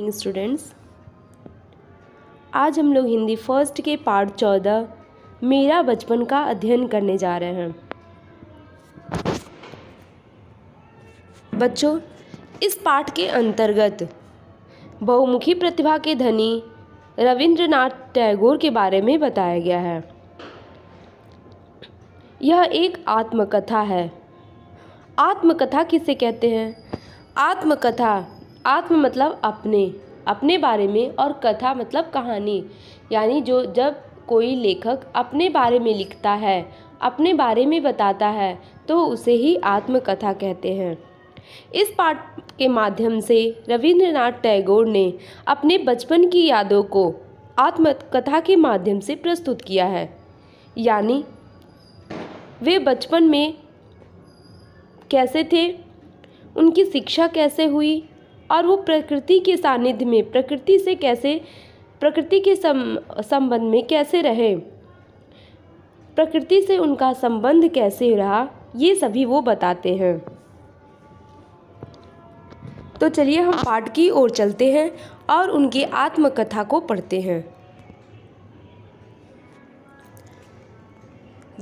morning students आज हम लोग हिंदी फर्स्ट के पार्ट चौदह मेरा बचपन का अध्ययन करने जा रहे हैं बच्चों इस पाठ के अंतर्गत बहुमुखी प्रतिभा के धनी रविंद्रनाथ टैगोर के बारे में बताया गया है यह एक आत्मकथा है आत्मकथा किसे कहते हैं आत्मकथा आत्म मतलब अपने अपने बारे में और कथा मतलब कहानी यानी जो जब कोई लेखक अपने बारे में लिखता है अपने बारे में बताता है तो उसे ही आत्मकथा कहते हैं इस पाठ के माध्यम से रविंद्रनाथ टैगोर ने अपने बचपन की यादों को आत्मकथा के माध्यम से प्रस्तुत किया है यानी वे बचपन में कैसे थे उनकी शिक्षा कैसे हुई और वो प्रकृति के सानिध्य में प्रकृति से कैसे प्रकृति के सम संबंध में कैसे रहे प्रकृति से उनका संबंध कैसे रहा ये सभी वो बताते हैं तो चलिए हम पाठ की ओर चलते हैं और उनकी आत्मकथा को पढ़ते हैं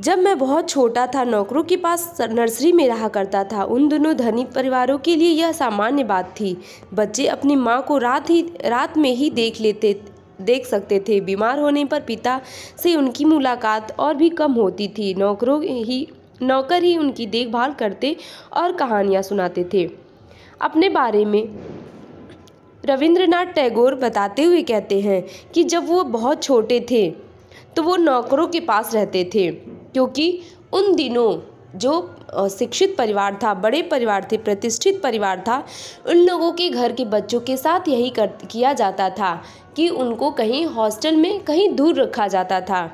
जब मैं बहुत छोटा था नौकरों के पास नर्सरी में रहा करता था उन दोनों धनी परिवारों के लिए यह सामान्य बात थी बच्चे अपनी माँ को रात ही रात में ही देख लेते देख सकते थे बीमार होने पर पिता से उनकी मुलाकात और भी कम होती थी नौकरों ही नौकर ही उनकी देखभाल करते और कहानियाँ सुनाते थे अपने बारे में रविंद्रनाथ टैगोर बताते हुए कहते हैं कि जब वो बहुत छोटे थे तो वो नौकरों के पास रहते थे क्योंकि उन दिनों जो शिक्षित परिवार था बड़े परिवार थे प्रतिष्ठित परिवार था उन लोगों के घर के बच्चों के साथ यही कर किया जाता था कि उनको कहीं हॉस्टल में कहीं दूर रखा जाता था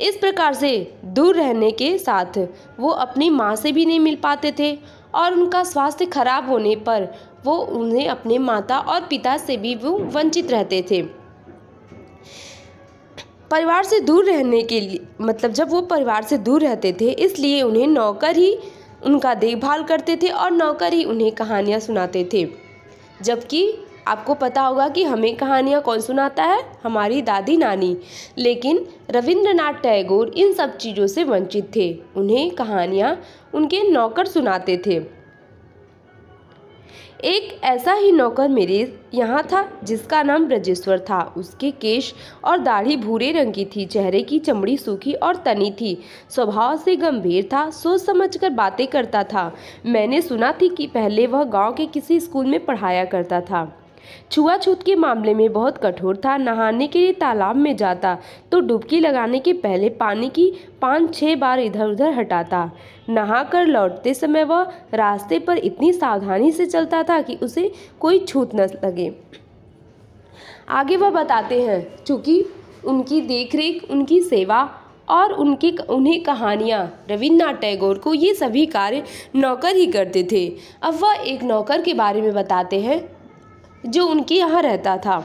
इस प्रकार से दूर रहने के साथ वो अपनी माँ से भी नहीं मिल पाते थे और उनका स्वास्थ्य खराब होने पर वो उन्हें अपने माता और पिता से भी वो वंचित रहते थे परिवार से दूर रहने के लिए मतलब जब वो परिवार से दूर रहते थे इसलिए उन्हें नौकर ही उनका देखभाल करते थे और नौकर ही उन्हें कहानियाँ सुनाते थे जबकि आपको पता होगा कि हमें कहानियाँ कौन सुनाता है हमारी दादी नानी लेकिन रविंद्रनाथ टैगोर इन सब चीज़ों से वंचित थे उन्हें कहानियाँ उनके नौकर सुनाते थे एक ऐसा ही नौकर मेरे यहाँ था जिसका नाम ब्रजेश्वर था उसके केश और दाढ़ी भूरे रंग की थी चेहरे की चमड़ी सूखी और तनी थी स्वभाव से गंभीर था सोच समझकर बातें करता था मैंने सुना थी कि पहले वह गांव के किसी स्कूल में पढ़ाया करता था छुआछूत के मामले में बहुत कठोर था नहाने के लिए तालाब में जाता तो डुबकी लगाने के पहले पानी की पाँच छः बार इधर उधर हटाता नहाकर लौटते समय वह रास्ते पर इतनी सावधानी से चलता था कि उसे कोई छूत न लगे आगे वह बताते हैं चूँकि उनकी देखरेख उनकी सेवा और उनकी उन्हें कहानियाँ रविन्द्रनाथ टैगोर को ये सभी कार्य नौकर ही करते थे अब वह एक नौकर के बारे में बताते हैं जो उनके यहाँ रहता था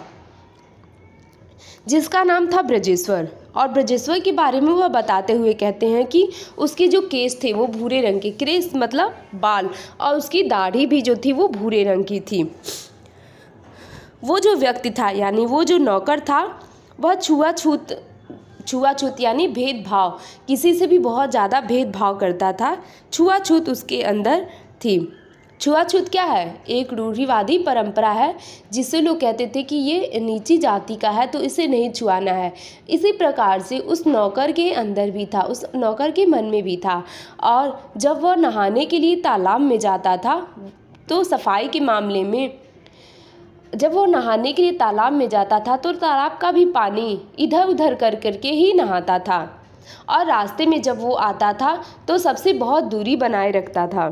जिसका नाम था ब्रजेश्वर और ब्रजेश्वर के बारे में वह बताते हुए कहते हैं कि उसके जो केस थे वो भूरे रंग के क्रेस मतलब बाल और उसकी दाढ़ी भी जो थी वो भूरे रंग की थी वो जो व्यक्ति था यानी वो जो नौकर था वह छुआछूत छुआछूत यानी भेदभाव किसी से भी बहुत ज़्यादा भेदभाव करता था छुआछूत उसके अंदर थी छुआछूत क्या है एक रूढ़िवादी परंपरा है जिसे लोग कहते थे कि ये नीची जाति का है तो इसे नहीं छुआना है इसी प्रकार से उस नौकर के अंदर भी था उस नौकर के मन में भी था और जब वह नहाने के लिए तालाब में जाता था तो सफाई के मामले में जब वो नहाने के लिए तालाब में जाता था तो तालाब का भी पानी इधर उधर कर करके ही नहाता था और रास्ते में जब वो आता था तो सबसे बहुत दूरी बनाए रखता था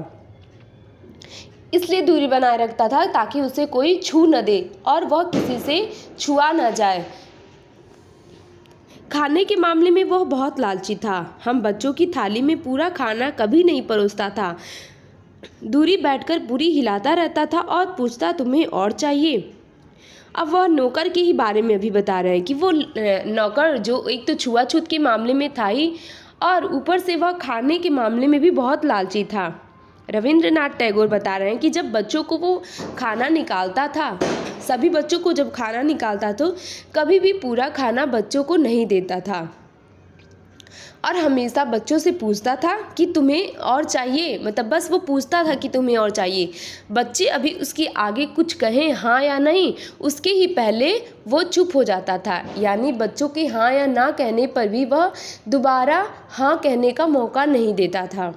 इसलिए दूरी बनाए रखता था ताकि उसे कोई छू न दे और वह किसी से छुआ न जाए खाने के मामले में वह बहुत लालची था हम बच्चों की थाली में पूरा खाना कभी नहीं परोसता था दूरी बैठकर पूरी हिलाता रहता था और पूछता तुम्हें और चाहिए अब वह नौकर के ही बारे में अभी बता रहे हैं कि वो नौकर जो एक तो छुआछूत के मामले में था ही और ऊपर से वह खाने के मामले में भी बहुत लालची था रविंद्रनाथ टैगोर बता रहे हैं कि जब बच्चों को वो खाना निकालता था सभी बच्चों को जब खाना निकालता तो कभी भी पूरा खाना बच्चों को नहीं देता था और हमेशा बच्चों से पूछता था कि तुम्हें और चाहिए मतलब बस वो पूछता था कि तुम्हें और चाहिए बच्चे अभी उसके आगे कुछ कहें हाँ या नहीं उसके ही पहले वो चुप हो जाता था यानी बच्चों के हाँ या ना कहने पर भी वह दोबारा हाँ कहने का मौका नहीं देता था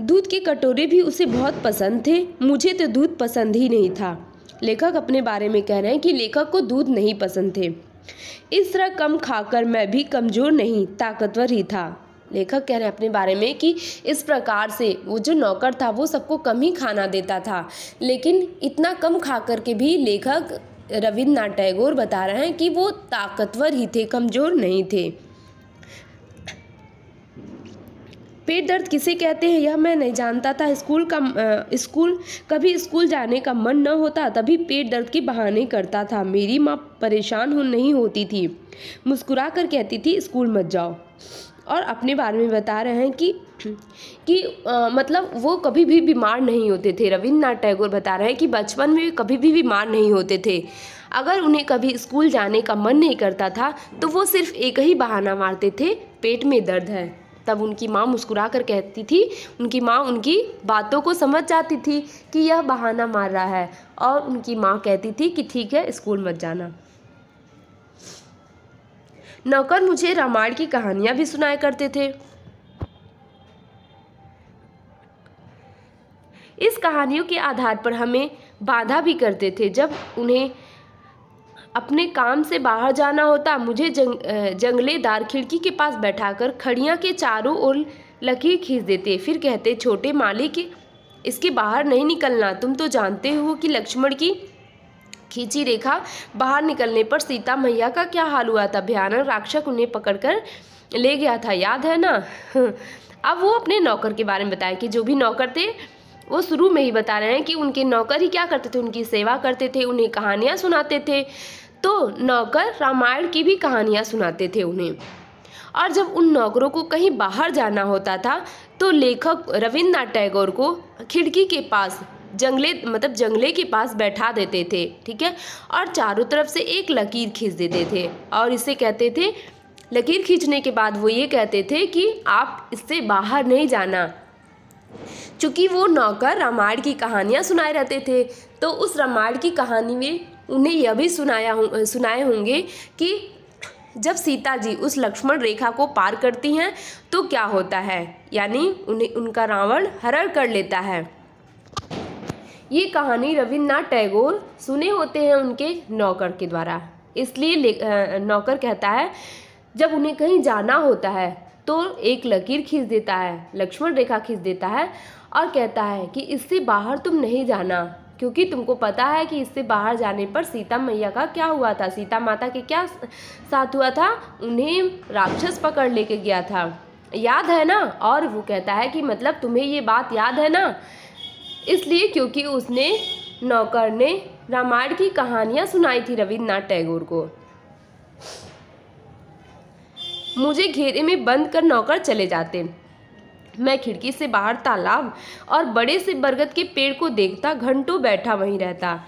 दूध के कटोरे भी उसे बहुत पसंद थे मुझे तो दूध पसंद ही नहीं था लेखक अपने बारे में कह रहे हैं कि लेखक को दूध नहीं पसंद थे इस तरह कम खाकर मैं भी कमज़ोर नहीं ताकतवर ही था लेखक कह रहे हैं अपने बारे में कि इस प्रकार से वो जो नौकर था वो सबको कम ही खाना देता था लेकिन इतना कम खा कर के भी लेखक रविन्द्रनाथ टैगोर बता रहे हैं कि वो ताकतवर ही थे कमज़ोर नहीं थे पेट दर्द किसे कहते हैं यह मैं नहीं जानता था स्कूल का स्कूल कभी स्कूल जाने का मन न होता तभी पेट दर्द के बहाने करता था मेरी माँ परेशान हो नहीं होती थी मुस्कुरा कर कहती थी स्कूल मत जाओ और अपने बारे में बता रहे हैं कि कि आ, मतलब वो कभी भी बीमार नहीं होते थे रविन्द्रनाथ टैगोर बता रहे हैं कि बचपन में कभी भी बीमार नहीं होते थे अगर उन्हें कभी स्कूल जाने का मन नहीं करता था तो वो सिर्फ एक ही बहाना मारते थे पेट में दर्द है तब उनकी माँ मुस्कुरा कर कहती थी उनकी माँ उनकी बातों को समझ जाती थी कि यह बहाना मार रहा है और उनकी माँ कहती थी कि ठीक है स्कूल मत जाना नौकर मुझे रामायण की कहानियाँ भी सुनाया करते थे इस कहानियों के आधार पर हमें बाधा भी करते थे जब उन्हें अपने काम से बाहर जाना होता मुझे जंग जंगलेदार खिड़की के पास बैठाकर खड़ियाँ के चारों ओर लकीर खींच देते फिर कहते छोटे मालिक इसके बाहर नहीं निकलना तुम तो जानते हो कि लक्ष्मण की खींची रेखा बाहर निकलने पर सीता मैया का क्या हाल हुआ था भयानक राक्षक उन्हें पकड़कर ले गया था याद है ना अब वो अपने नौकर के बारे में बताए कि जो भी नौकर थे वो शुरू में ही बता रहे हैं कि उनके नौकर ही क्या करते थे उनकी सेवा करते थे उन्हें कहानियाँ सुनाते थे तो नौकर रामायण की भी कहानियाँ सुनाते थे उन्हें और जब उन नौकरों को कहीं बाहर जाना होता था तो लेखक रविन्द्रनाथ टैगोर को खिड़की के पास जंगले मतलब जंगले के पास बैठा देते थे ठीक है और चारों तरफ से एक लकीर खींच देते थे और इसे कहते थे लकीर खींचने के बाद वो ये कहते थे कि आप इससे बाहर नहीं जाना चूँकि वो नौकर रामायण की कहानियाँ सुनाए रहते थे तो उस रामायण की कहानी में उन्हें यह भी सुनाया सुनाए होंगे कि जब सीता जी उस लक्ष्मण रेखा को पार करती हैं तो क्या होता है यानी उन्हें उनका रावण हरण कर लेता है ये कहानी रविन्द्रनाथ टैगोर सुने होते हैं उनके नौकर के द्वारा इसलिए नौकर कहता है जब उन्हें कहीं जाना होता है तो एक लकीर खींच देता है लक्ष्मण रेखा खींच देता है और कहता है कि इससे बाहर तुम नहीं जाना क्योंकि तुमको पता है कि इससे बाहर जाने पर सीता मैया का क्या हुआ था सीता माता के क्या साथ हुआ था उन्हें राक्षस पकड़ लेके गया था याद है ना और वो कहता है कि मतलब तुम्हें ये बात याद है ना इसलिए क्योंकि उसने नौकर ने रामायण की कहानियाँ सुनाई थी रविन्द्रनाथ टैगोर को मुझे घेरे में बंद कर नौकर चले जाते मैं खिड़की से बाहर तालाब और बड़े से बरगद के पेड़ को देखता घंटों बैठा वहीं रहता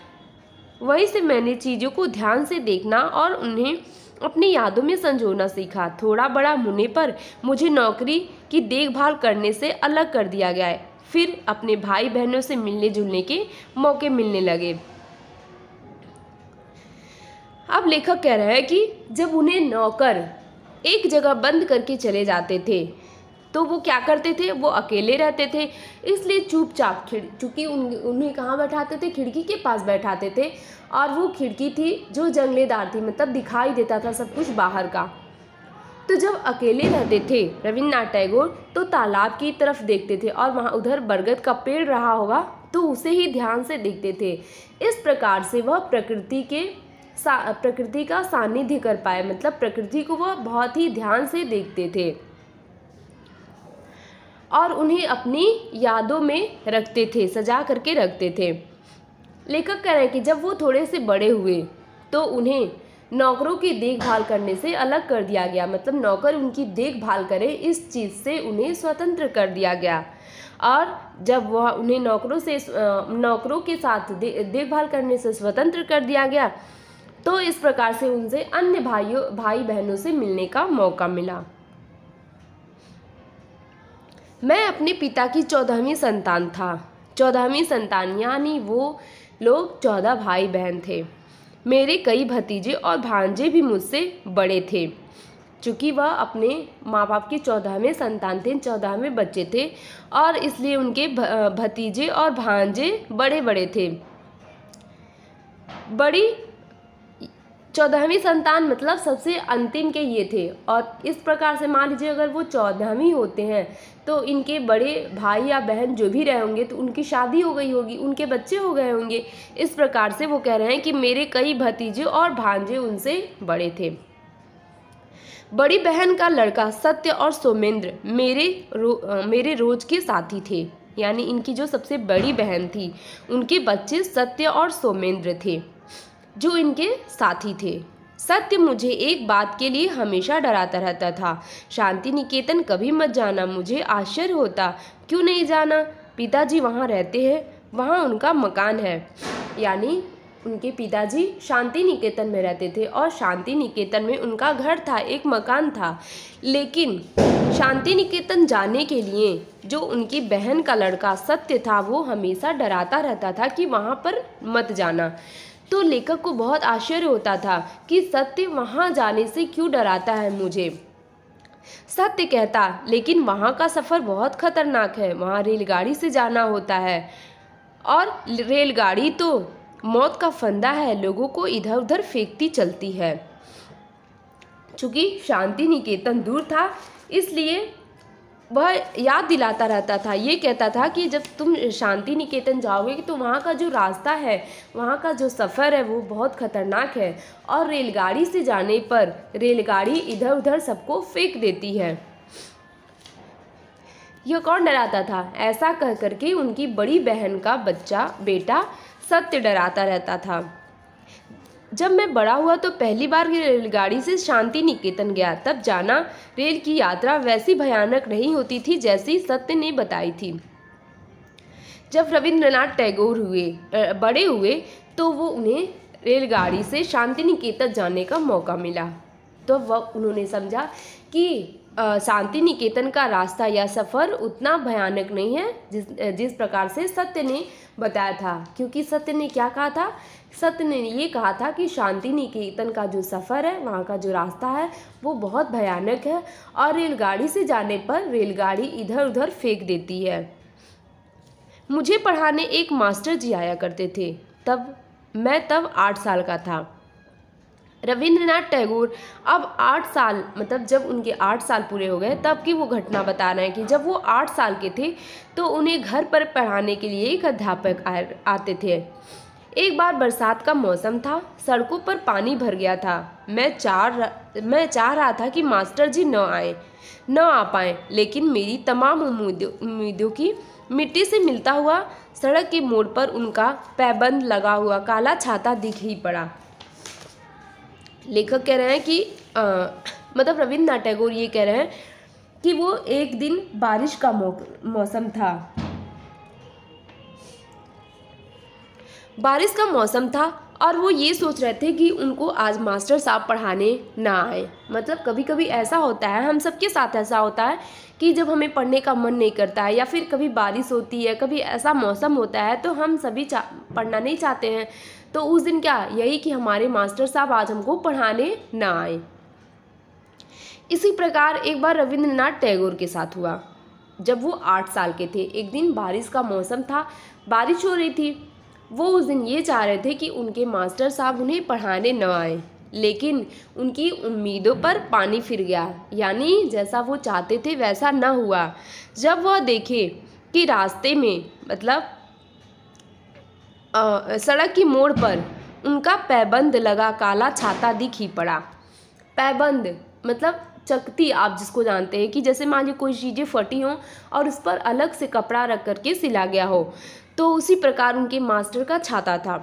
वहीं से मैंने चीज़ों को ध्यान से देखना और उन्हें अपनी यादों में संजोना सीखा थोड़ा बड़ा होने पर मुझे नौकरी की देखभाल करने से अलग कर दिया गया है फिर अपने भाई बहनों से मिलने जुलने के मौके मिलने लगे अब लेखक कह रहा है कि जब उन्हें नौकर एक जगह बंद करके चले जाते थे तो वो क्या करते थे वो अकेले रहते थे इसलिए चुपचाप खिड़ चूँकि उन उन्हें कहाँ बैठाते थे खिड़की के पास बैठाते थे और वो खिड़की थी जो जंगलेदार थी मतलब दिखाई देता था सब कुछ बाहर का तो जब अकेले रहते थे रविन्द्रनाथ टैगोर तो तालाब की तरफ देखते थे और वहाँ उधर बरगद का पेड़ रहा होगा तो उसे ही ध्यान से देखते थे इस प्रकार से वह प्रकृति के प्रकृति का सानिध्य कर पाए मतलब प्रकृति को वह बहुत ही ध्यान से देखते थे और उन्हें अपनी यादों में रखते थे सजा करके रखते थे लेखक कह रहे हैं कि जब वो थोड़े से बड़े हुए तो उन्हें नौकरों की देखभाल करने से अलग कर दिया गया मतलब नौकर उनकी देखभाल करें इस चीज़ से उन्हें स्वतंत्र कर दिया गया और जब वह उन्हें नौकरों से नौकरों के साथ दे, देखभाल करने से स्वतंत्र कर दिया गया तो इस प्रकार से उनसे अन्य भाइयों भाई बहनों से मिलने का मौका मिला मैं अपने पिता की चौदहवीं संतान था चौदहवीं संतान यानी वो लोग चौदह भाई बहन थे मेरे कई भतीजे और भांजे भी मुझसे बड़े थे चूँकि वह अपने माँ बाप के चौदहवें संतान थे चौदहवें बच्चे थे और इसलिए उनके भतीजे और भांजे बड़े बड़े थे बड़ी चौदहवीं संतान मतलब सबसे अंतिम के ये थे और इस प्रकार से मान लीजिए अगर वो चौदहवीं होते हैं तो इनके बड़े भाई या बहन जो भी रहे होंगे तो उनकी शादी हो गई होगी उनके बच्चे हो गए होंगे इस प्रकार से वो कह रहे हैं कि मेरे कई भतीजे और भांजे उनसे बड़े थे बड़ी बहन का लड़का सत्य और सोमेंद्र मेरे रो, मेरे रोज के साथी थे यानी इनकी जो सबसे बड़ी बहन थी उनके बच्चे सत्य और सोमेंद्र थे जो इनके साथी थे सत्य मुझे एक बात के लिए हमेशा डराता रहता था शांति निकेतन कभी मत जाना मुझे आश्चर्य होता क्यों नहीं जाना पिताजी वहाँ रहते हैं वहाँ उनका मकान है यानी उनके पिताजी शांति निकेतन में रहते थे और शांति निकेतन में उनका घर था एक मकान था लेकिन शांति निकेतन जाने के लिए जो उनकी बहन का लड़का सत्य था वो हमेशा डराता रहता था कि वहाँ पर मत जाना तो लेखक को बहुत आश्चर्य होता था कि सत्य वहाँ जाने से क्यों डराता है मुझे सत्य कहता लेकिन वहाँ का सफ़र बहुत खतरनाक है वहाँ रेलगाड़ी से जाना होता है और रेलगाड़ी तो मौत का फंदा है लोगों को इधर उधर फेंकती चलती है चूँकि शांति निकेतन दूर था इसलिए वह याद दिलाता रहता था ये कहता था कि जब तुम शांति निकेतन जाओगे तो वहाँ का जो रास्ता है वहाँ का जो सफ़र है वो बहुत ख़तरनाक है और रेलगाड़ी से जाने पर रेलगाड़ी इधर उधर सबको फेंक देती है यह कौन डराता था ऐसा कह करके उनकी बड़ी बहन का बच्चा बेटा सत्य डराता रहता था जब मैं बड़ा हुआ तो पहली बार रेलगाड़ी से शांति निकेतन गया तब जाना रेल की यात्रा वैसी भयानक नहीं होती थी जैसी सत्य ने बताई थी जब रविंद्रनाथ टैगोर हुए बड़े हुए तो वो उन्हें रेलगाड़ी से शांति निकेतन जाने का मौका मिला तो वह उन्होंने समझा कि शांति निकेतन का रास्ता या सफ़र उतना भयानक नहीं है जिस जिस प्रकार से सत्य ने बताया था क्योंकि सत्य ने क्या कहा था सत्य ने ये कहा था कि शांति निकेतन का जो सफ़र है वहाँ का जो रास्ता है वो बहुत भयानक है और रेलगाड़ी से जाने पर रेलगाड़ी इधर उधर फेंक देती है मुझे पढ़ाने एक मास्टर जी आया करते थे तब मैं तब आठ साल का था रविंद्रनाथ टैगोर अब आठ साल मतलब जब उनके आठ साल पूरे हो गए तब की वो घटना बता रहे हैं कि जब वो आठ साल के थे तो उन्हें घर पर पढ़ाने के लिए एक अध्यापक आते थे एक बार बरसात का मौसम था सड़कों पर पानी भर गया था मैं चार मैं चाह रहा था कि मास्टर जी न आए न आ पाए लेकिन मेरी तमाम उम्मीदों की मिट्टी से मिलता हुआ सड़क के मोड़ पर उनका पैबंद लगा हुआ काला छाता दिख ही पड़ा लेखक कह रहे हैं कि आ, मतलब रविन्द्रनाथ टैगोर ये कह रहे हैं कि वो एक दिन बारिश का मौसम था बारिश का मौसम था और वो ये सोच रहे थे कि उनको आज मास्टर साहब पढ़ाने ना आए मतलब कभी कभी ऐसा होता है हम सबके साथ ऐसा होता है कि जब हमें पढ़ने का मन नहीं करता है या फिर कभी बारिश होती है कभी ऐसा मौसम होता है तो हम सभी पढ़ना नहीं चाहते हैं तो उस दिन क्या यही कि हमारे मास्टर साहब आज हमको पढ़ाने ना आए इसी प्रकार एक बार रविंद्रनाथ टैगोर के साथ हुआ जब वो आठ साल के थे एक दिन बारिश का मौसम था बारिश हो रही थी वो उस दिन ये चाह रहे थे कि उनके मास्टर साहब उन्हें पढ़ाने न आए लेकिन उनकी उम्मीदों पर पानी फिर गया यानी जैसा वो चाहते थे वैसा ना हुआ जब वह देखे कि रास्ते में मतलब आ, सड़क की मोड़ पर उनका पैबंद लगा काला छाता दिख ही पड़ा पैबंद मतलब चकती आप जिसको जानते हैं कि जैसे मान लीजिए कोई चीज़ें फटी हों और उस पर अलग से कपड़ा रख करके सिला गया हो तो उसी प्रकार उनके मास्टर का छाता था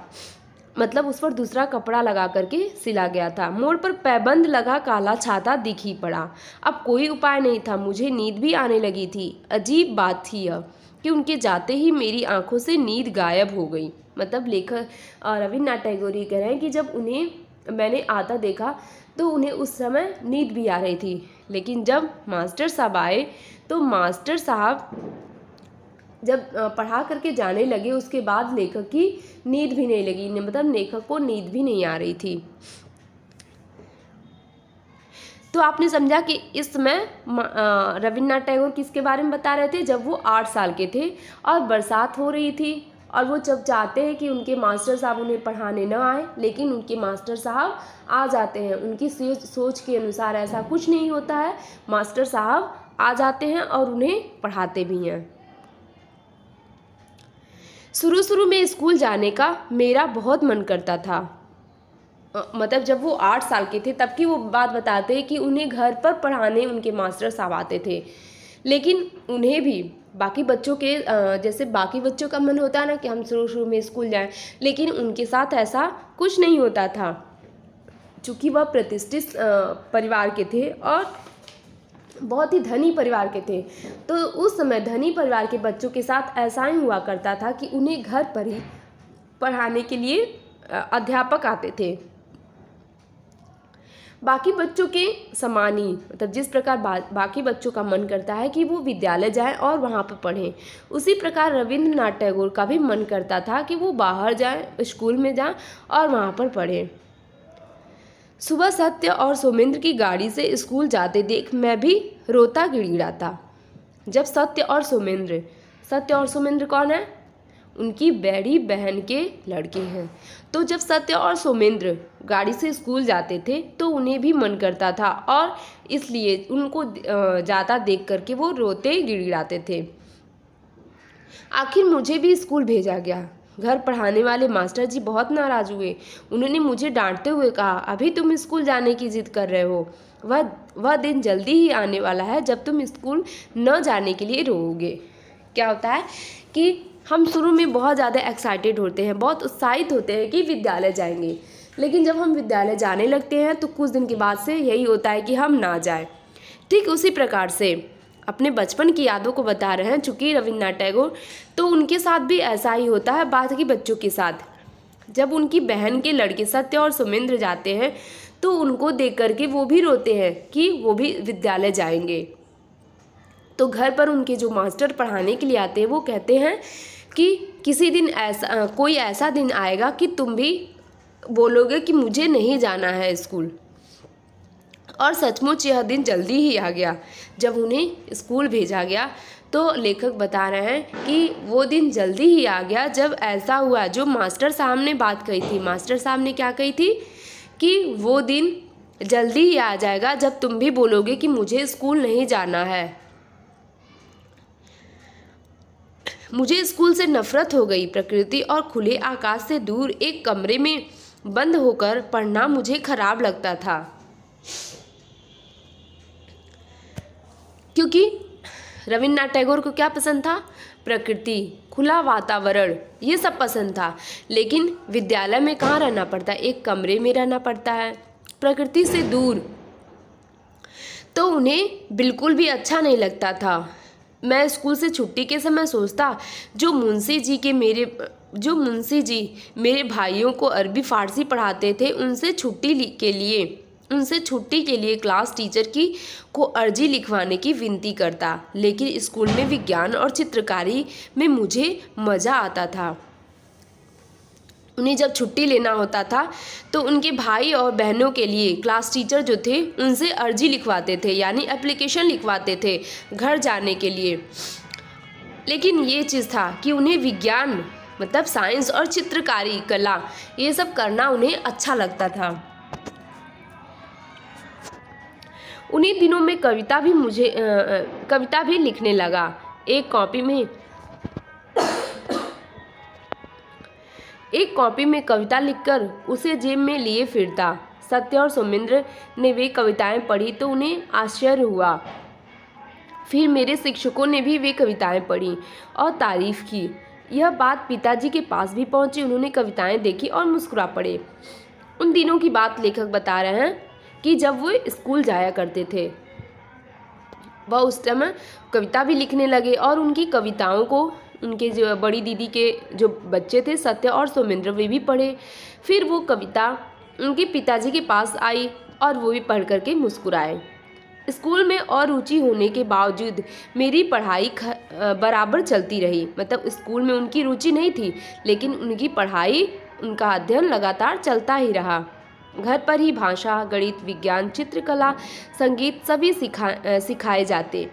मतलब उस पर दूसरा कपड़ा लगा करके सिला गया था मोड़ पर पैबंद लगा काला छाता दिख ही पड़ा अब कोई उपाय नहीं था मुझे नींद भी आने लगी थी अजीब बात थी यह कि उनके जाते ही मेरी आंखों से नींद गायब हो गई मतलब लेखक रविन्द्रनाथ टैगोर ये कह रहे हैं कि जब उन्हें मैंने आता देखा तो उन्हें उस समय नींद भी आ रही थी लेकिन जब मास्टर साहब आए तो मास्टर साहब जब पढ़ा करके जाने लगे उसके बाद लेखक की नींद भी नहीं लगी मतलब लेखक को नींद भी नहीं आ रही थी तो आपने समझा कि इस समय रविन्द्रनाथ टैगोर किसके बारे में बता रहे थे जब वो आठ साल के थे और बरसात हो रही थी और वो जब चाहते हैं कि उनके मास्टर साहब उन्हें पढ़ाने ना आए लेकिन उनके मास्टर साहब आ जाते हैं उनकी सोच सोच के अनुसार ऐसा कुछ नहीं होता है मास्टर साहब आ जाते हैं और उन्हें पढ़ाते भी हैं शुरू शुरू में स्कूल जाने का मेरा बहुत मन करता था मतलब जब वो आठ साल के थे तब की वो बात बताते हैं कि उन्हें घर पर पढ़ाने उनके मास्टर साहब आते थे लेकिन उन्हें भी बाकी बच्चों के जैसे बाकी बच्चों का मन होता है ना कि हम शुरू शुरू में स्कूल जाएं लेकिन उनके साथ ऐसा कुछ नहीं होता था चूँकि वह प्रतिष्ठित परिवार के थे और बहुत ही धनी परिवार के थे तो उस समय धनी परिवार के बच्चों के साथ ऐसा ही हुआ करता था कि उन्हें घर पर ही पढ़ाने के लिए अध्यापक आते थे बाकी बच्चों के समान ही मतलब जिस प्रकार बा, बाकी बच्चों का मन करता है कि वो विद्यालय जाएं और वहाँ पर पढ़ें उसी प्रकार रविंद्रनाथ टैगोर का भी मन करता था कि वो बाहर जाएं स्कूल में जाएं और वहाँ पर पढ़ें सुबह सत्य और सोमेंद्र की गाड़ी से स्कूल जाते देख मैं भी रोता गिड़गिड़ाता जब सत्य और सोमेंद्र सत्य और सोमेंद्र कौन है उनकी बड़ी बहन के लड़के हैं तो जब सत्य और सोमेंद्र गाड़ी से स्कूल जाते थे तो उन्हें भी मन करता था और इसलिए उनको जाता देख करके वो रोते गिड़गिड़ाते थे आखिर मुझे भी स्कूल भेजा गया घर पढ़ाने वाले मास्टर जी बहुत नाराज़ हुए उन्होंने मुझे डांटते हुए कहा अभी तुम स्कूल जाने की जिद कर रहे हो वह वह दिन जल्दी ही आने वाला है जब तुम स्कूल न जाने के लिए रोओगे क्या होता है कि हम शुरू में बहुत ज़्यादा एक्साइटेड होते हैं बहुत उत्साहित होते हैं कि विद्यालय जाएंगे लेकिन जब हम विद्यालय जाने लगते हैं तो कुछ दिन के बाद से यही होता है कि हम ना जाएं ठीक उसी प्रकार से अपने बचपन की यादों को बता रहे हैं चूँकि रविन्द्रनाथ टैगोर तो उनके साथ भी ऐसा ही होता है के बच्चों के साथ जब उनकी बहन के लड़के सत्य और सुमेंद्र जाते हैं तो उनको देख करके वो भी रोते हैं कि वो भी विद्यालय जाएंगे तो घर पर उनके जो मास्टर पढ़ाने के लिए आते हैं वो कहते हैं कि किसी दिन ऐसा कोई ऐसा दिन आएगा कि तुम भी बोलोगे कि मुझे नहीं जाना है स्कूल और सचमुच यह दिन जल्दी ही आ गया जब उन्हें स्कूल भेजा गया तो लेखक बता रहे हैं कि वो दिन जल्दी ही आ गया जब ऐसा हुआ जो मास्टर साहब ने बात कही थी मास्टर साहब ने क्या कही थी कि वो दिन जल्दी ही आ जाएगा जब तुम भी बोलोगे कि मुझे स्कूल नहीं जाना है मुझे स्कूल से नफरत हो गई प्रकृति और खुले आकाश से दूर एक कमरे में बंद होकर पढ़ना मुझे खराब लगता था क्योंकि रविन्द्रनाथ टैगोर को क्या पसंद था प्रकृति खुला वातावरण ये सब पसंद था लेकिन विद्यालय में कहाँ रहना पड़ता है एक कमरे में रहना पड़ता है प्रकृति से दूर तो उन्हें बिल्कुल भी अच्छा नहीं लगता था मैं स्कूल से छुट्टी के समय सोचता जो मुंशी जी के मेरे जो मुंशी जी मेरे भाइयों को अरबी फ़ारसी पढ़ाते थे उनसे छुट्टी के लिए उनसे छुट्टी के लिए क्लास टीचर की को अर्जी लिखवाने की विनती करता लेकिन स्कूल में विज्ञान और चित्रकारी में मुझे मज़ा आता था उन्हें जब छुट्टी लेना होता था तो उनके भाई और बहनों के लिए क्लास टीचर जो थे उनसे अर्जी लिखवाते थे यानी एप्लीकेशन लिखवाते थे घर जाने के लिए लेकिन ये चीज़ था कि उन्हें विज्ञान मतलब साइंस और चित्रकारी कला ये सब करना उन्हें अच्छा लगता था उन्हीं दिनों में कविता भी मुझे आ, कविता भी लिखने लगा एक कॉपी में एक कॉपी में कविता लिखकर उसे जेब में लिए फिरता सत्य और सोमेंद्र ने वे कविताएं पढ़ी तो उन्हें आश्चर्य हुआ फिर मेरे शिक्षकों ने भी वे कविताएं पढ़ी और तारीफ की यह बात पिताजी के पास भी पहुंची उन्होंने कविताएं देखी और मुस्कुरा पड़े उन दिनों की बात लेखक बता रहे हैं कि जब वो स्कूल जाया करते थे वह उस समय कविता भी लिखने लगे और उनकी कविताओं को उनके जो बड़ी दीदी के जो बच्चे थे सत्य और सोमेंद्र वे भी पढ़े फिर वो कविता उनके पिताजी के पास आई और वो भी पढ़ करके मुस्कुराए स्कूल में और रुचि होने के बावजूद मेरी पढ़ाई बराबर चलती रही मतलब स्कूल में उनकी रुचि नहीं थी लेकिन उनकी पढ़ाई उनका अध्ययन लगातार चलता ही रहा घर पर ही भाषा गणित विज्ञान चित्रकला संगीत सभी सिखा सिखाए जाते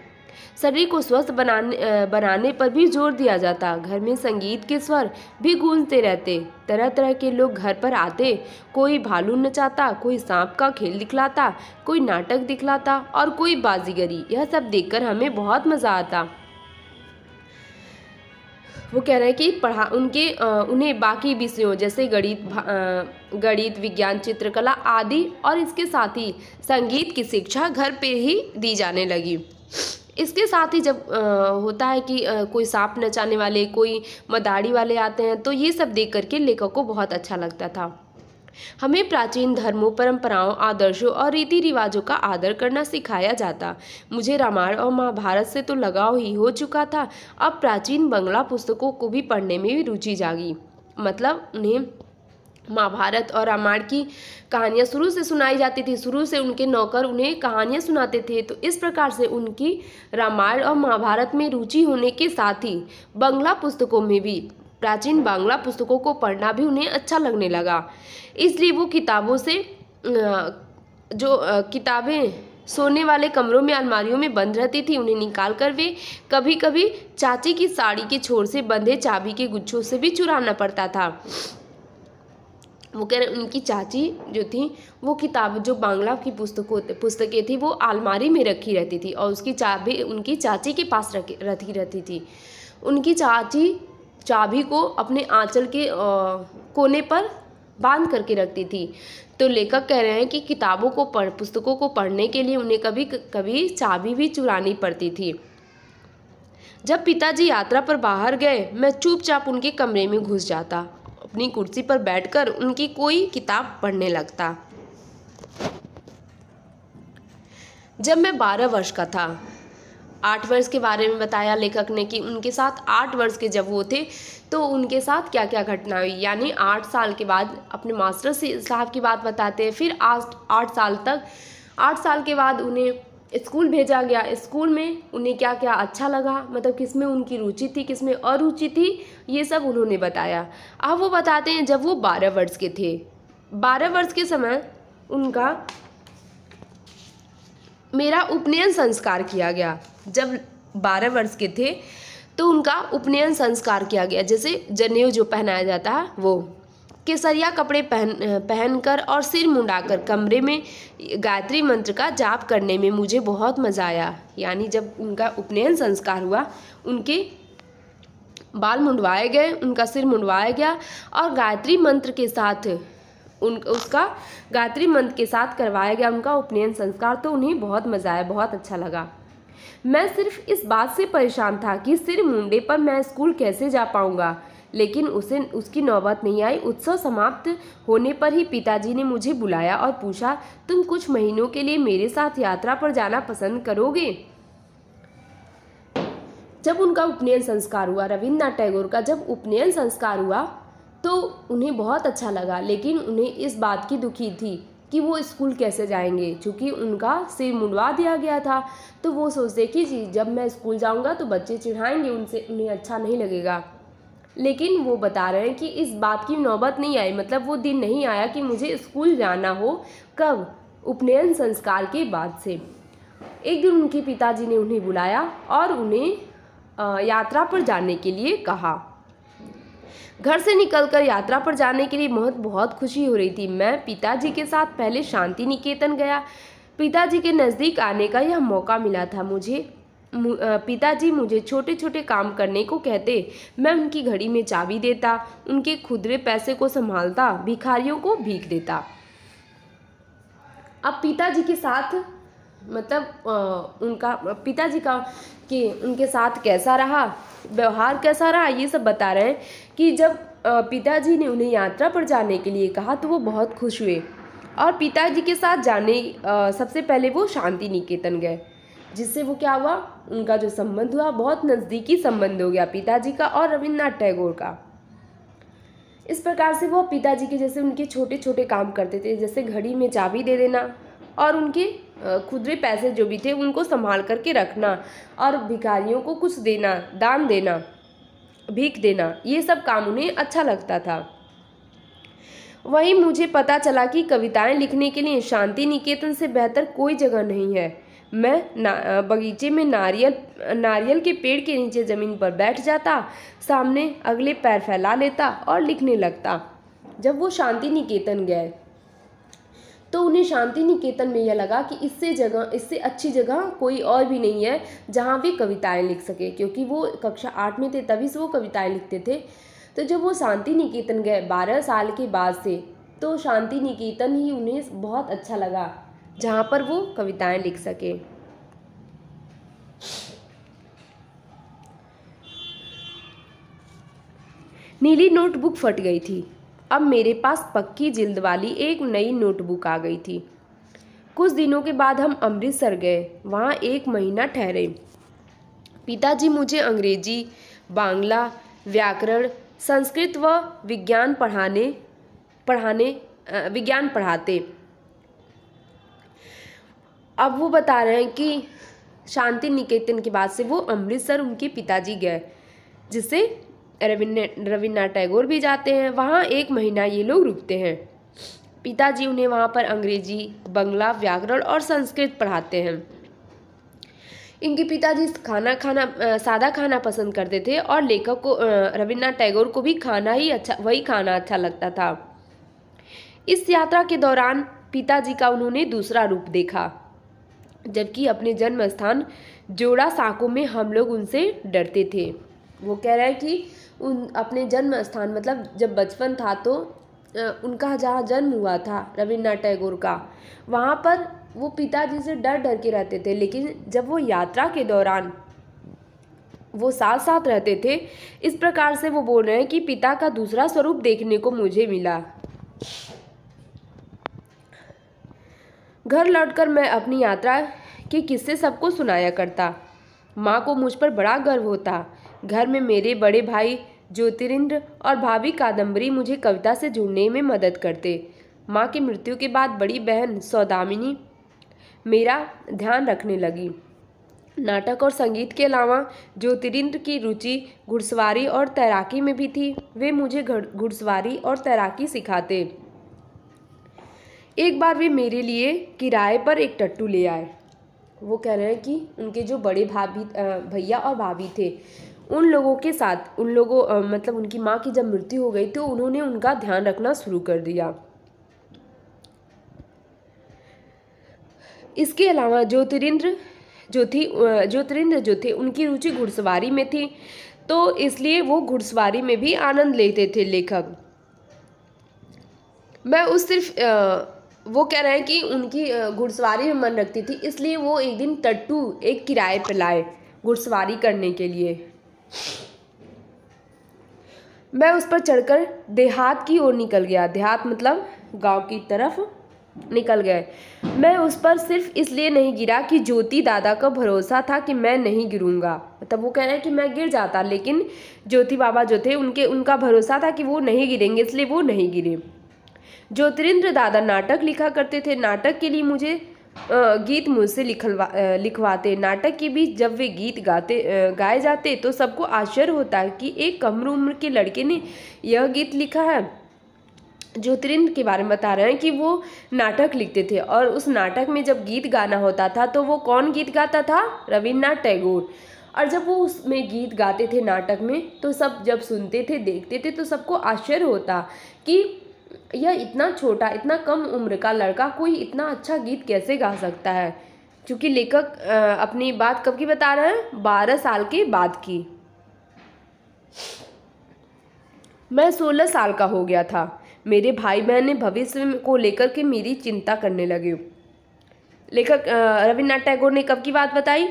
शरीर को स्वस्थ बनाने बनाने पर भी जोर दिया जाता घर में संगीत के स्वर भी गूंजते रहते तरह तरह के लोग घर पर आते कोई भालू नचाता कोई सांप का खेल दिखलाता कोई नाटक दिखलाता और कोई बाजीगरी यह सब देखकर हमें बहुत मज़ा आता वो कह रहे हैं कि पढ़ा उनके उन्हें बाकी विषयों जैसे गणित गणित विज्ञान चित्रकला आदि और इसके साथ ही संगीत की शिक्षा घर पे ही दी जाने लगी इसके साथ ही जब आ, होता है कि आ, कोई सांप नचाने वाले कोई मदाड़ी वाले आते हैं तो ये सब देख करके लेखक को बहुत अच्छा लगता था हमें प्राचीन धर्मों परंपराओं आदर्शों और रीति रिवाजों का आदर करना सिखाया जाता मुझे रामायण और महाभारत से तो लगाव ही हो चुका था अब प्राचीन बंगला पुस्तकों को भी पढ़ने में भी रुचि जागी मतलब उन्हें महाभारत और रामायण की कहानियाँ शुरू से सुनाई जाती थी शुरू से उनके नौकर उन्हें कहानियाँ सुनाते थे तो इस प्रकार से उनकी रामायण और महाभारत में रुचि होने के साथ ही बंगला पुस्तकों में भी प्राचीन बांग्ला पुस्तकों को पढ़ना भी उन्हें अच्छा लगने लगा इसलिए वो किताबों से जो किताबें सोने वाले कमरों में अलमारियों में बंद रहती थी उन्हें निकाल कर वे कभी कभी चाची की साड़ी के छोर से बंधे चाबी के गुच्छों से भी चुराना पड़ता था वो कह रहे उनकी चाची जो थी वो किताब जो बांग्ला की पुस्तकों पुस्तकें थी वो अलमारी में रखी रहती थी और उसकी चाबी उनकी चाची के पास रखी रखी रहती थी उनकी चाची चाबी को अपने आंचल के कोने पर बांध करके रखती थी तो लेखक कह रहे हैं कि किताबों को पढ़ पुस्तकों को पढ़ने के लिए उन्हें कभी कभी चाबी भी चुरानी पड़ती थी जब पिताजी यात्रा पर बाहर गए मैं चुपचाप उनके कमरे में घुस जाता अपनी कुर्सी पर बैठकर उनकी कोई किताब पढ़ने लगता जब मैं बारह वर्ष का था आठ वर्ष के बारे में बताया लेखक ने कि उनके साथ आठ वर्ष के जब वो थे तो उनके साथ क्या क्या घटना हुई यानी आठ साल के बाद अपने मास्टर साहब की बात बताते हैं फिर आठ आठ साल तक आठ साल के बाद उन्हें स्कूल भेजा गया स्कूल में उन्हें क्या क्या अच्छा लगा मतलब किस में उनकी रुचि थी किस में अरुचि थी ये सब उन्होंने बताया अब वो बताते हैं जब वो बारह वर्ष के थे बारह वर्ष के समय उनका मेरा उपनयन संस्कार किया गया जब बारह वर्ष के थे तो उनका उपनयन संस्कार किया गया जैसे जनेऊ जो पहनाया जाता है वो केसरिया कपड़े पहन पहनकर और सिर मुंडाकर कमरे में गायत्री मंत्र का जाप करने में मुझे बहुत मज़ा आया यानी जब उनका उपनयन संस्कार हुआ उनके बाल मुंडवाए गए उनका सिर मुंडवाया गया और गायत्री मंत्र के साथ उन उसका गायत्री मंत्र के साथ करवाया गया उनका उपनयन संस्कार तो उन्हें बहुत मज़ा आया बहुत अच्छा लगा मैं सिर्फ इस बात से परेशान था कि सिर मुंडे पर मैं स्कूल कैसे जा पाऊंगा लेकिन उसे उसकी नौबत नहीं आई उत्सव समाप्त होने पर ही पिताजी ने मुझे बुलाया और पूछा तुम कुछ महीनों के लिए मेरे साथ यात्रा पर जाना पसंद करोगे जब उनका उपनयन संस्कार हुआ रविन्द्रनाथ टैगोर का जब उपनयन संस्कार हुआ तो उन्हें बहुत अच्छा लगा लेकिन उन्हें इस बात की दुखी थी कि वो स्कूल कैसे जाएंगे क्योंकि उनका सिर मुंडवा दिया गया था तो वो सोचते कि जी जब मैं स्कूल जाऊंगा तो बच्चे चिढ़ाएंगे उनसे उन्हें अच्छा नहीं लगेगा लेकिन वो बता रहे हैं कि इस बात की नौबत नहीं आई मतलब वो दिन नहीं आया कि मुझे स्कूल जाना हो कब उपनयन संस्कार के बाद से एक दिन उनके पिताजी ने उन्हें बुलाया और उन्हें यात्रा पर जाने के लिए कहा घर से निकलकर यात्रा पर जाने के लिए मोहित बहुत खुशी हो रही थी मैं पिताजी के साथ पहले शांति निकेतन गया पिताजी के नज़दीक आने का यह मौका मिला था मुझे पिताजी मुझे छोटे छोटे काम करने को कहते मैं उनकी घड़ी में चाबी देता उनके खुदरे पैसे को संभालता भिखारियों को भीख देता अब पिताजी के साथ मतलब उनका पिताजी का कि उनके साथ कैसा रहा व्यवहार कैसा रहा ये सब बता रहे हैं कि जब पिताजी ने उन्हें यात्रा पर जाने के लिए कहा तो वो बहुत खुश हुए और पिताजी के साथ जाने सबसे पहले वो शांति निकेतन गए जिससे वो क्या हुआ उनका जो संबंध हुआ बहुत नज़दीकी संबंध हो गया पिताजी का और रविन्द्रनाथ टैगोर का इस प्रकार से वो पिताजी के जैसे उनके छोटे छोटे काम करते थे जैसे घड़ी में चाबी दे देना और उनके खुदरे पैसे जो भी थे उनको संभाल करके रखना और भिखारियों को कुछ देना दान देना भीख देना ये सब काम उन्हें अच्छा लगता था वहीं मुझे पता चला कि कविताएं लिखने के लिए शांति निकेतन से बेहतर कोई जगह नहीं है मैं ना बगीचे में नारियल नारियल के पेड़ के नीचे ज़मीन पर बैठ जाता सामने अगले पैर फैला लेता और लिखने लगता जब वो शांति निकेतन गए तो उन्हें शांति निकेतन में यह लगा कि इससे जगह इससे अच्छी जगह कोई और भी नहीं है जहाँ वे कविताएँ लिख सके क्योंकि वो कक्षा आठ में थे तभी से वो कविताएं लिखते थे तो जब वो शांति निकेतन गए बारह साल के बाद से तो शांति निकेतन ही उन्हें बहुत अच्छा लगा जहाँ पर वो कविताएँ लिख सके नीली नोटबुक फट गई थी अब मेरे पास पक्की जिल्द वाली एक नई नोटबुक आ गई थी कुछ दिनों के बाद हम अमृतसर गए वहाँ एक महीना ठहरे पिताजी मुझे अंग्रेजी बांग्ला व्याकरण संस्कृत व विज्ञान पढ़ाने पढ़ाने विज्ञान पढ़ाते अब वो बता रहे हैं कि शांति निकेतन के बाद से वो अमृतसर उनके पिताजी गए जिसे रविन्द्रनाथ टैगोर भी जाते हैं वहाँ एक महीना ये लोग रुकते हैं पिताजी उन्हें वहाँ पर अंग्रेजी बंगला व्याकरण और संस्कृत पढ़ाते हैं इनके पिताजी खाना खाना सादा खाना पसंद करते थे और लेखक को रविन्द्रनाथ टैगोर को भी खाना ही अच्छा वही खाना अच्छा लगता था इस यात्रा के दौरान पिताजी का उन्होंने दूसरा रूप देखा जबकि अपने जन्म स्थान जोड़ा साको में हम लोग उनसे डरते थे वो कह रहे हैं कि उन अपने जन्म स्थान मतलब जब बचपन था तो उनका जहाँ जन्म हुआ था रविन्द्रनाथ टैगोर का वहाँ पर वो पिताजी से डर डर के रहते थे लेकिन जब वो यात्रा के दौरान वो साथ साथ रहते थे इस प्रकार से वो बोल रहे हैं कि पिता का दूसरा स्वरूप देखने को मुझे मिला घर लौटकर मैं अपनी यात्रा के किस्से सबको सुनाया करता माँ को मुझ पर बड़ा गर्व होता घर में मेरे बड़े भाई ज्योतिरिंद्र और भाभी कादम्बरी मुझे कविता से जुड़ने में मदद करते माँ की मृत्यु के बाद बड़ी बहन सौदामिनी मेरा ध्यान रखने लगी नाटक और संगीत के अलावा ज्योतिरिंद्र की रुचि घुड़सवारी और तैराकी में भी थी वे मुझे घुड़सवारी और तैराकी सिखाते एक बार वे मेरे लिए किराए पर एक टट्टू ले आए वो कह रहे हैं कि उनके जो बड़े भाभी भैया और भाभी थे उन लोगों के साथ उन लोगों मतलब उनकी माँ की जब मृत्यु हो गई तो उन्होंने उनका ध्यान रखना शुरू कर दिया इसके अलावा ज्योतिरिंद्र जो थी ज्योतिरिंद्र जो थे उनकी रुचि घुड़सवारी में थी तो इसलिए वो घुड़सवारी में भी आनंद लेते थे लेखक मैं उस सिर्फ आ, वो कह रहे हैं कि उनकी घुड़सवारी में मन रखती थी इसलिए वो एक दिन टट्टू एक किराए पर लाए घुड़सवारी करने के लिए मैं उस पर चढ़कर देहात की ओर निकल गया देहात मतलब गांव की तरफ निकल गए मैं उस पर सिर्फ इसलिए नहीं गिरा कि ज्योति दादा का भरोसा था कि मैं नहीं गिरूंगा मतलब वो कह रहे हैं कि मैं गिर जाता लेकिन ज्योति बाबा जो थे उनके उनका भरोसा था कि वो नहीं गिरेंगे इसलिए वो नहीं गिरे ज्योतिरिंद्र दादा नाटक लिखा करते थे नाटक के लिए मुझे गीत मुझसे लिखलवा लिखवाते नाटक के बीच जब वे गीत गाते गाए जाते तो सबको आश्चर्य होता कि एक कम उम्र के लड़के ने यह गीत लिखा है ज्योतिरिंद के बारे में बता रहे हैं कि वो नाटक लिखते थे और उस नाटक में जब गीत गाना होता था तो वो कौन गीत गाता था रविन्द्रनाथ टैगोर और जब वो उसमें गीत गाते थे नाटक में तो सब जब सुनते थे देखते थे तो सबको आश्चर्य होता कि यह इतना छोटा इतना कम उम्र का लड़का कोई इतना अच्छा गीत कैसे गा सकता है क्योंकि लेखक अपनी बात कब की बता रहे हैं बारह साल के बाद की मैं सोलह साल का हो गया था मेरे भाई बहन ने भविष्य को लेकर के मेरी चिंता करने लगे लेखक रविन्द्रनाथ टैगोर ने कब की बात बताई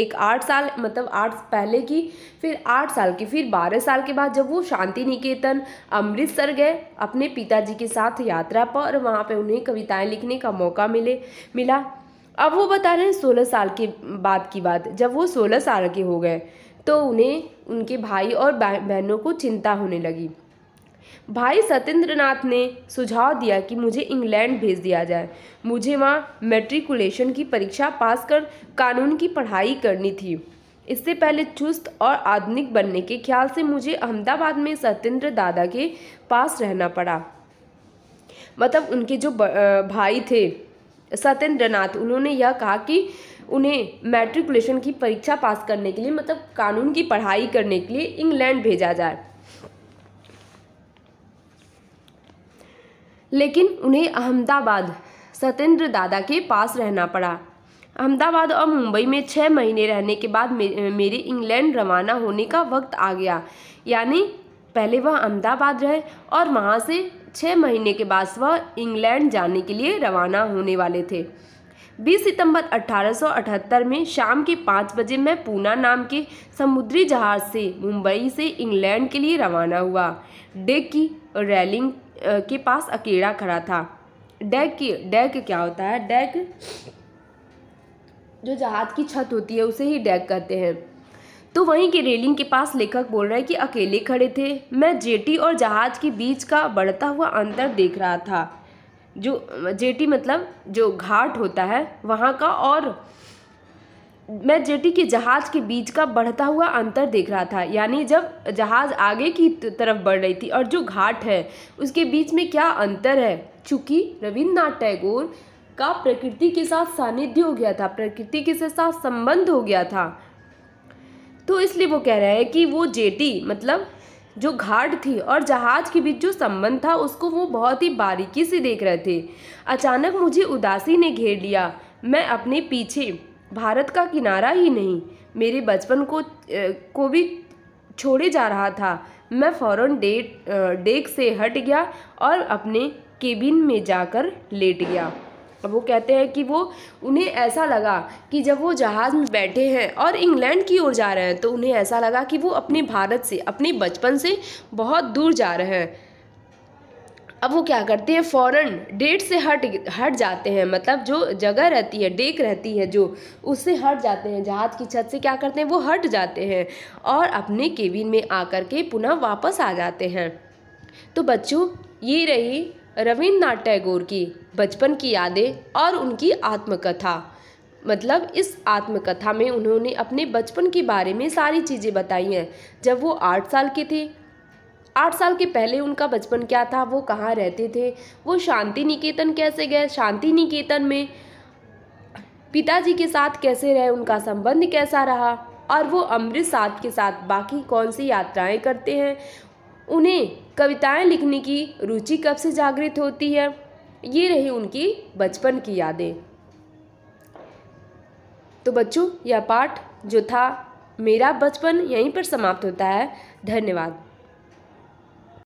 एक आठ साल मतलब आठ पहले की फिर आठ साल की फिर बारह साल के बाद जब वो शांति निकेतन अमृतसर गए अपने पिताजी के साथ यात्रा पर वहाँ पे उन्हें कविताएं लिखने का मौका मिले मिला अब वो बता रहे हैं सोलह साल के बाद की बात जब वो सोलह साल के हो गए तो उन्हें उनके भाई और बहनों को चिंता होने लगी भाई सत्येंद्रनाथ ने सुझाव दिया कि मुझे इंग्लैंड भेज दिया जाए मुझे वहाँ मेट्रिकुलेशन की परीक्षा पास कर कानून की पढ़ाई करनी थी इससे पहले चुस्त और आधुनिक बनने के ख्याल से मुझे अहमदाबाद में सत्येंद्र दादा के पास रहना पड़ा मतलब उनके जो भाई थे सत्येंद्रनाथ उन्होंने यह कहा कि उन्हें मैट्रिकुलेशन की परीक्षा पास करने के लिए मतलब कानून की पढ़ाई करने के लिए इंग्लैंड भेजा जाए लेकिन उन्हें अहमदाबाद सत्येंद्र दादा के पास रहना पड़ा अहमदाबाद और मुंबई में छः महीने रहने के बाद मेरे इंग्लैंड रवाना होने का वक्त आ गया यानी पहले वह अहमदाबाद रहे और वहाँ से छः महीने के बाद वह इंग्लैंड जाने के लिए रवाना होने वाले थे 20 सितंबर 1878 में शाम के पाँच बजे मैं पूना नाम के समुद्री जहाज़ से मुंबई से इंग्लैंड के लिए रवाना हुआ डेक की रैलिंग के पास अकेला खड़ा था डेक की डेक क्या होता है डेक जो जहाज की छत होती है उसे ही डेक कहते हैं तो वहीं की रेलिंग के पास लेखक बोल रहे हैं कि अकेले खड़े थे मैं जेटी और जहाज के बीच का बढ़ता हुआ अंतर देख रहा था जो जेटी मतलब जो घाट होता है वहाँ का और मैं जेटी के जहाज़ के बीच का बढ़ता हुआ अंतर देख रहा था यानी जब जहाज़ आगे की तरफ बढ़ रही थी और जो घाट है उसके बीच में क्या अंतर है चूँकि रविन्द्रनाथ टैगोर का प्रकृति के साथ सानिध्य हो गया था प्रकृति के साथ संबंध हो गया था तो इसलिए वो कह रहे हैं कि वो जेटी मतलब जो घाट थी और जहाज के बीच जो संबंध था उसको वो बहुत ही बारीकी से देख रहे थे अचानक मुझे उदासी ने घेर लिया मैं अपने पीछे भारत का किनारा ही नहीं मेरे बचपन को को भी छोड़े जा रहा था मैं फ़ौरन डेट डेक से हट गया और अपने केबिन में जाकर लेट गया वो कहते हैं कि वो उन्हें ऐसा लगा कि जब वो जहाज़ में बैठे हैं और इंग्लैंड की ओर जा रहे हैं तो उन्हें ऐसा लगा कि वो अपने भारत से अपने बचपन से बहुत दूर जा रहे हैं अब वो क्या करते हैं फ़ौरन डेट से हट हट जाते हैं मतलब जो जगह रहती है डेक रहती है जो उससे हट जाते हैं जहाज़ की छत से क्या करते हैं वो हट जाते हैं और अपने केबिन में आकर के पुनः वापस आ जाते हैं तो बच्चों ये रही रविन्द्रनाथ टैगोर की बचपन की यादें और उनकी आत्मकथा मतलब इस आत्मकथा में उन्होंने अपने बचपन के बारे में सारी चीज़ें बताई हैं जब वो आठ साल के थे आठ साल के पहले उनका बचपन क्या था वो कहाँ रहते थे वो शांति निकेतन कैसे गए शांति निकेतन में पिताजी के साथ कैसे रहे उनका संबंध कैसा रहा और वो अमृत साथ के साथ बाकी कौन सी यात्राएं करते हैं उन्हें कविताएं लिखने की रुचि कब से जागृत होती है ये रही उनकी बचपन की यादें तो बच्चों यह पाठ जो था मेरा बचपन यहीं पर समाप्त होता है धन्यवाद